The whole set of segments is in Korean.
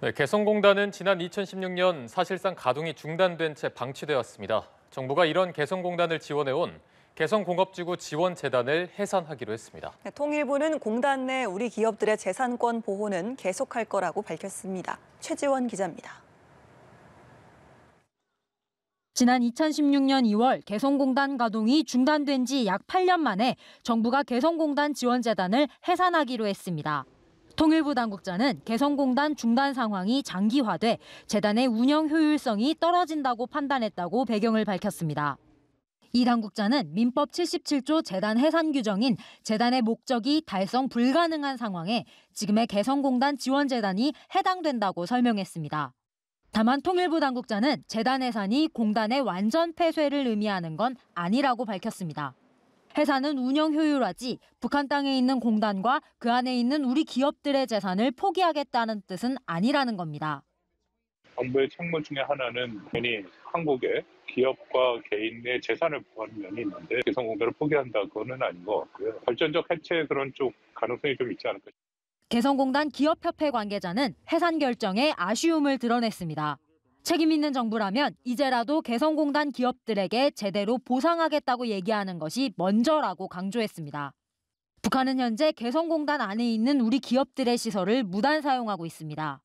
네, 개성공단은 지난 2016년 사실상 가동이 중단된 채 방치되었습니다. 정부가 이런 개성공단을 지원해온 개성공업지구 지원재단을 해산하기로 했습니다. 네, 통일부는 공단 내 우리 기업들의 재산권 보호는 계속할 거라고 밝혔습니다. 최지원 기자입니다. 지난 2016년 2월 개성공단 가동이 중단된 지 약 8년 만에 정부가 개성공단 지원재단을 해산하기로 했습니다. 통일부 당국자는 개성공단 중단 상황이 장기화돼 재단의 운영 효율성이 떨어진다고 판단했다고 배경을 밝혔습니다. 이 당국자는 민법 77조 재단 해산 규정인 재단의 목적이 달성 불가능한 상황에 지금의 개성공단 지원재단이 해당된다고 설명했습니다. 다만 통일부 당국자는 재단 해산이 공단의 완전 폐쇄를 의미하는 건 아니라고 밝혔습니다. 회사는 운영 효율화지 북한 땅에 있는 공단과 그 안에 있는 우리 기업들의 재산을 포기하겠다는 뜻은 아니라는 겁니다. 정부의 책무 중에 하나는 괜히 한국의 기업과 개인의 재산을 보호하는 면이 있는데 개성 공단을 포기한다 그거는 아닌 것 같고요. 발전적 해체 그런 쪽 가능성이 좀 있지 않을까. 개성공단 기업협회 관계자는 해산 결정에 아쉬움을 드러냈습니다. 책임 있는 정부라면 이제라도 개성공단 기업들에게 제대로 보상하겠다고 얘기하는 것이 먼저라고 강조했습니다. 북한은 현재 개성공단 안에 있는 우리 기업들의 시설을 무단 사용하고 있습니다.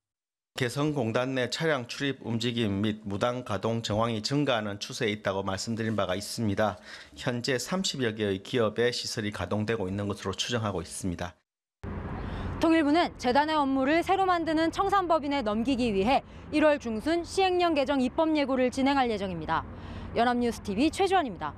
개성공단 내 차량 출입 움직임 및 무단 가동 정황이 증가하는 추세에 있다고 말씀드린 바가 있습니다. 현재 30여 개의 기업의 시설이 가동되고 있는 것으로 추정하고 있습니다. 통일부는 재단의 업무를 새로 만드는 청산법인에 넘기기 위해 1월 중순 시행령 개정 입법 예고를 진행할 예정입니다. 연합뉴스TV 최주환입니다.